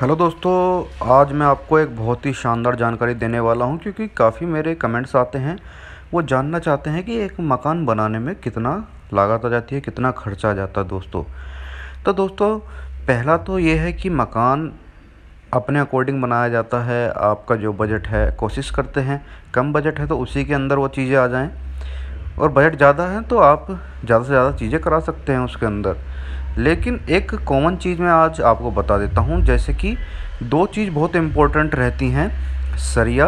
hello दोस्तों आज मैं आपको एक बहुत ही शानदार जानकारी देने वाला हूं क्योंकि काफ़ी मेरे कमेंट्स आते हैं वो जानना चाहते हैं कि एक मकान बनाने में कितना लागत आ जाती है कितना खर्चा आ जाता है दोस्तों तो दोस्तों पहला तो ये है कि मकान अपने अकॉर्डिंग बनाया जाता है आपका जो बजट है कोशिश करते हैं कम बजट है तो उसी के अंदर वो चीज़ें आ जाएँ और बजट ज़्यादा है तो आप ज़्यादा से ज़्यादा चीज़ें करा सकते हैं उसके अंदर लेकिन एक कॉमन चीज़ मैं आज आपको बता देता हूँ जैसे कि दो चीज़ बहुत इम्पोर्टेंट रहती हैं सरिया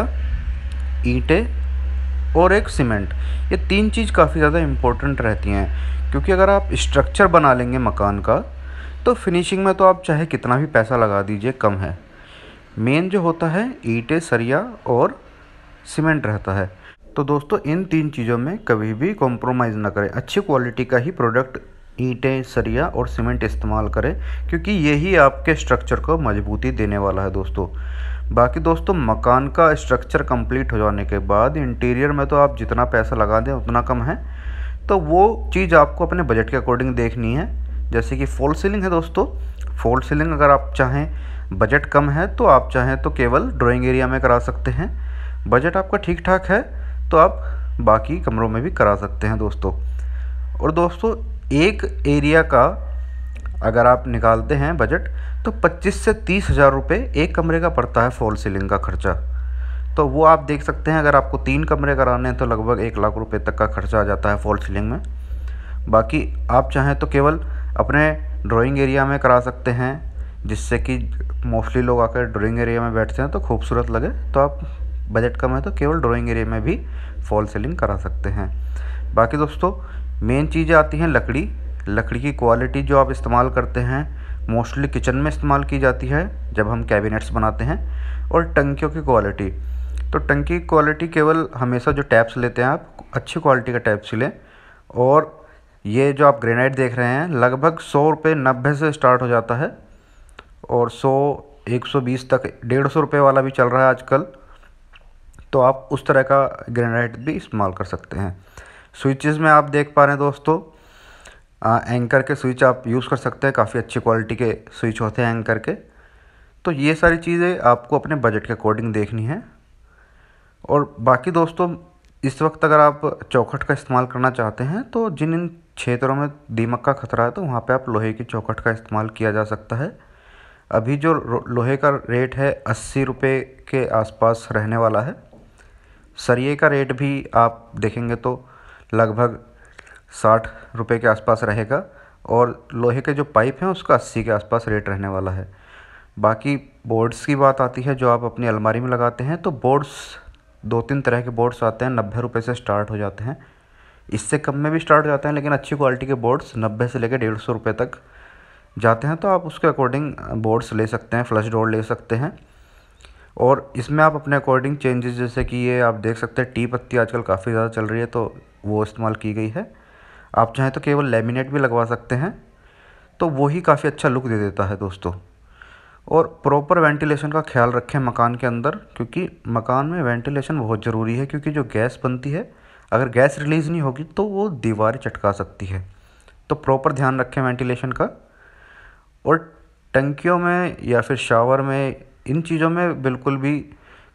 ईंटें और एक सीमेंट ये तीन चीज़ काफ़ी ज़्यादा इम्पोर्टेंट रहती हैं क्योंकि अगर आप स्ट्रक्चर बना लेंगे मकान का तो फिनिशिंग में तो आप चाहे कितना भी पैसा लगा दीजिए कम है मेन जो होता है ईंटें सरिया और सीमेंट रहता है तो दोस्तों इन तीन चीज़ों में कभी भी कॉम्प्रोमाइज़ ना करें अच्छी क्वालिटी का ही प्रोडक्ट ईंटें सरिया और सीमेंट इस्तेमाल करें क्योंकि यही आपके स्ट्रक्चर को मजबूती देने वाला है दोस्तों बाकी दोस्तों मकान का स्ट्रक्चर कंप्लीट हो जाने के बाद इंटीरियर में तो आप जितना पैसा लगा दें उतना कम है तो वो चीज़ आपको अपने बजट के अकॉर्डिंग देखनी है जैसे कि फॉल सीलिंग है दोस्तों फॉल सीलिंग अगर आप चाहें बजट कम है तो आप चाहें तो केवल ड्राइंग एरिया में करा सकते हैं बजट आपका ठीक ठाक है तो आप बाकी कमरों में भी करा सकते हैं दोस्तों और दोस्तों एक एरिया का अगर आप निकालते हैं बजट तो 25 से तीस हज़ार रुपये एक कमरे का पड़ता है फॉल सीलिंग का खर्चा तो वो आप देख सकते हैं अगर आपको तीन कमरे कराने हैं तो लगभग एक लाख रुपए तक का खर्चा आ जाता है फॉल सीलिंग में बाकी आप चाहें तो केवल अपने ड्राइंग एरिया में करा सकते हैं जिससे कि मोस्टली लोग आकर ड्राइंग एरिया में बैठते हैं तो खूबसूरत लगे तो आप बजट कम है तो केवल ड्राइंग एरिया में भी फॉल सीलिंग करा सकते हैं बाकी दोस्तों मेन चीज़ें आती हैं लकड़ी लकड़ी की क्वालिटी जो आप इस्तेमाल करते हैं मोस्टली किचन में इस्तेमाल की जाती है जब हम कैबिनेट्स बनाते हैं और टंकियों की क्वालिटी तो टंकी की क्वालिटी केवल हमेशा जो टैप्स लेते हैं आप अच्छी क्वालिटी का टैप्स लें और ये जो आप ग्रेनाइट देख रहे हैं लगभग सौ रुपये नब्बे से स्टार्ट हो जाता है और सौ एक सौ बीस तक डेढ़ सौ रुपये वाला भी चल रहा है आजकल तो आप उस तरह का ग्रेनाइट भी इस्तेमाल कर सकते हैं स्विचेज़ में आप देख पा रहे हैं दोस्तों आ, एंकर के स्विच आप यूज़ कर सकते हैं काफ़ी अच्छी क्वालिटी के स्विच होते हैं एंकर के तो ये सारी चीज़ें आपको अपने बजट के अकॉर्डिंग देखनी है और बाकी दोस्तों इस वक्त अगर आप चौखट का इस्तेमाल करना चाहते हैं तो जिन इन क्षेत्रों में दीमक का खतरा है तो वहाँ पे आप लोहे की चौखट का इस्तेमाल किया जा सकता है अभी जो लोहे का रेट है अस्सी रुपये के आसपास रहने वाला है सरिए का रेट भी आप देखेंगे तो लगभग साठ रुपये के आसपास रहेगा और लोहे के जो पाइप हैं उसका अस्सी के आसपास रेट रहने वाला है बाकी बोर्ड्स की बात आती है जो आप अपनी अलमारी में लगाते हैं तो बोर्ड्स दो तीन तरह के बोर्ड्स आते हैं नब्बे रुपये से स्टार्ट हो जाते हैं इससे कम में भी स्टार्ट हो जाते हैं लेकिन अच्छी क्वालिटी के बोर्ड्स नब्बे से लेकर डेढ़ सौ रुपये तक जाते हैं तो आप उसके अकॉर्डिंग बोर्ड्स ले सकते हैं फ्लश डोर ले सकते हैं और इसमें आप अपने अकॉर्डिंग चेंजेस जैसे कि ये आप देख सकते हैं टी पत्ती आजकल काफ़ी ज़्यादा चल रही है तो वो इस्तेमाल की गई है आप चाहें तो केवल लेमिनेट भी लगवा सकते हैं तो वो ही काफ़ी अच्छा लुक दे देता है दोस्तों और प्रॉपर वेंटिलेशन का ख्याल रखें मकान के अंदर क्योंकि मकान में वेंटिलेशन बहुत ज़रूरी है क्योंकि जो गैस बनती है अगर गैस रिलीज़ नहीं होगी तो वो दीवार चटका सकती है तो प्रॉपर ध्यान रखें वेंटिलेशन का और टंकियों में या फिर शावर में इन चीज़ों में बिल्कुल भी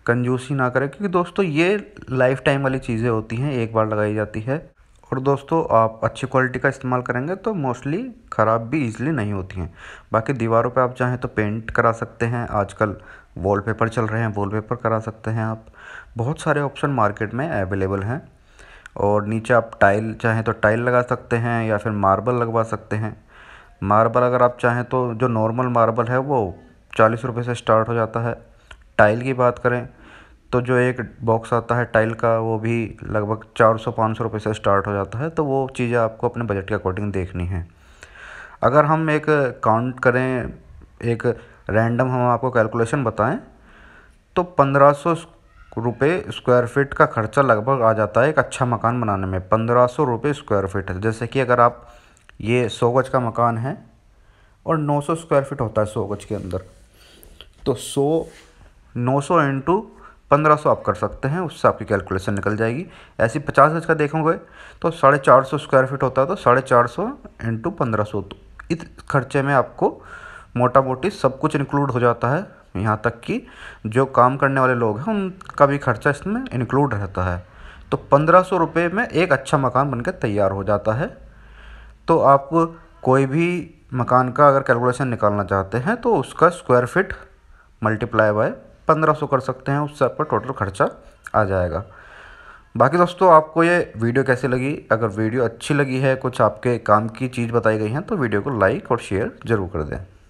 कंजूसी ना करें क्योंकि दोस्तों ये लाइफ टाइम वाली चीज़ें होती हैं एक बार लगाई जाती है और दोस्तों आप अच्छी क्वालिटी का इस्तेमाल करेंगे तो मोस्टली ख़राब भी ईजिली नहीं होती हैं बाकी दीवारों पे आप चाहें तो पेंट करा सकते हैं आजकल वॉलपेपर चल रहे हैं वॉलपेपर करा सकते हैं आप बहुत सारे ऑप्शन मार्केट में अवेलेबल हैं और नीचे आप टाइल चाहें तो टाइल लगा सकते हैं या फिर मार्बल लगवा सकते हैं मार्बल अगर आप चाहें तो जो नॉर्मल मार्बल है वो चालीस रुपये से स्टार्ट हो जाता है टाइल की बात करें तो जो एक बॉक्स आता है टाइल का वो भी लगभग चार सौ पाँच सौ रुपये से स्टार्ट हो जाता है तो वो चीज़ें आपको अपने बजट के अकॉर्डिंग देखनी है अगर हम एक काउंट करें एक रैंडम हम आपको कैलकुलेशन बताएं तो पंद्रह सौ रुपये स्क्वायर फीट का खर्चा लगभग आ जाता है एक अच्छा मकान बनाने में पंद्रह सौ रुपये स्क्वायर फीट है जैसे कि अगर आप ये सौ गज का मकान है और नौ सौ स्क्वायर फिट होता है सौ गज के अंदर तो सौ 900 इंटू पंद्रह आप कर सकते हैं उससे आपकी कैलकुलेशन निकल जाएगी ऐसी पचास गज का देखोगे तो साढ़े चार सौ स्क्वायर फीट होता है तो साढ़े चार सौ इंटू पंद्रह सौ तो इस खर्चे में आपको मोटा मोटी सब कुछ इंक्लूड हो जाता है यहाँ तक कि जो काम करने वाले लोग हैं उनका भी खर्चा इसमें इंक्लूड रहता है तो पंद्रह सौ रुपये में एक अच्छा मकान बनकर तैयार हो जाता है तो आप कोई भी मकान का अगर कैलकुलेशन निकालना चाहते हैं तो उसका स्क्वायर फिट मल्टीप्लाई बाय पंद्रह सौ कर सकते हैं उससे आपका टोटल खर्चा आ जाएगा बाकी दोस्तों आपको ये वीडियो कैसी लगी अगर वीडियो अच्छी लगी है कुछ आपके काम की चीज़ बताई गई है तो वीडियो को लाइक और शेयर ज़रूर कर दें